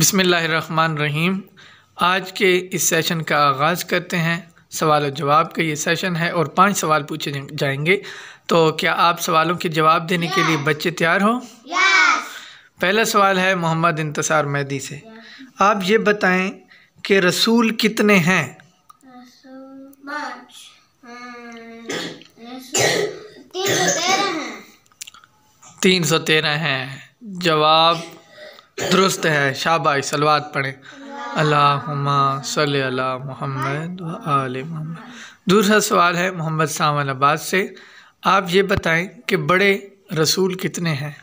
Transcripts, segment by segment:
बिसमीम आज के इस सेशन का आगाज़ करते हैं सवाल और जवाब का ये सेशन है और पांच सवाल पूछे जाएंगे तो क्या आप सवालों के जवाब देने के लिए बच्चे तैयार हो पहला सवाल है मोहम्मद इंतसार मैदी से आप ये बताएं कि रसूल कितने हैं हम्म, तीन सौ तेरह हैं जवाब दुरुस्त है शाबाश सलवाद पढ़े अल्लाहुम्मा सल्ली अला मोहम्मद व मोहम्मद दूसरा सवाल है मोहम्मद सामन अब्बास से आप ये बताएं कि बड़े रसूल कितने हैं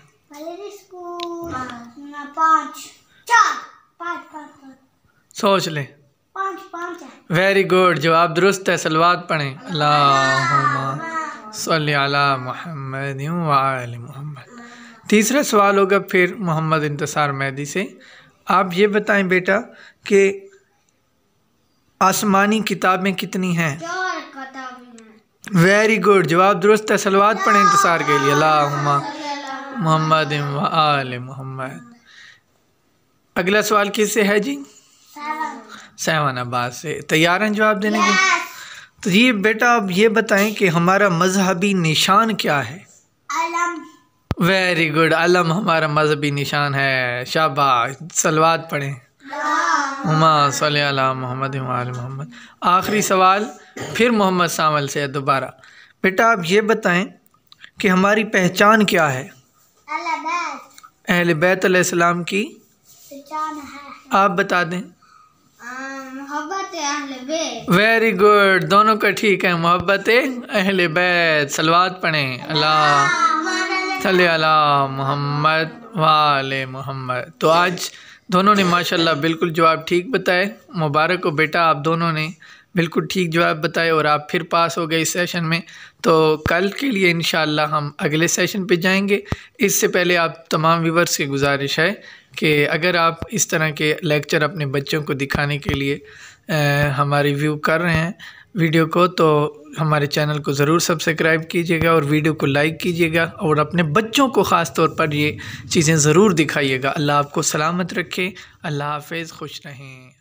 सोच लें वेरी गुड जवाब दुरुस्त है सलवाद पढ़ें अल्लाहुम्मा सल्ली अला मोहम्मद व मोहम्मद तीसरा सवाल होगा फिर मोहम्मद इंतसार मैदी से आप ये बताएं बेटा कि आसमानी किताबें कितनी हैं वेरी गुड जवाब दुरुस्त है सलवाद पढ़े इंतसार के लिए लाहुमा मोहम्मद आल मोहम्मद अगला सवाल किस से है जी सहवान आबाद से तैयार हैं जवाब देने के तो ये बेटा आप ये बताएं कि हमारा मजहबी निशान क्या है वेरी गुड अलम हमारा मजहबी निशान है शाबाश सलवाद पढ़ें हमा सल मोहम्मद मोहम्मद आखिरी सवाल फिर मोहम्मद सामल से है दोबारा बेटा आप ये बताएं कि हमारी पहचान क्या है अहल बैतम की आप बता दें वेरी गुड दोनों का ठीक है मोहब्बत अहल बैत सलवाद पढ़ें अल्लाह मोहम्मद वाल मोहम्मद तो आज दोनों ने माशाल्लाह बिल्कुल जवाब ठीक बताए मुबारक हो बेटा आप दोनों ने बिल्कुल ठीक जवाब बताए और आप फिर पास हो गए इस सेशन में तो कल के लिए इन हम अगले सेशन पे जाएंगे इससे पहले आप तमाम व्यूवर्स की गुजारिश है कि अगर आप इस तरह के लेक्चर अपने बच्चों को दिखाने के लिए हमारा रिव्यू कर रहे हैं वीडियो को तो हमारे चैनल को ज़रूर सब्सक्राइब कीजिएगा और वीडियो को लाइक कीजिएगा और अपने बच्चों को ख़ास तौर पर ये चीज़ें ज़रूर दिखाइएगा अल्लाह आपको सलामत रखे अल्लाह हाफिज़ खुश रहें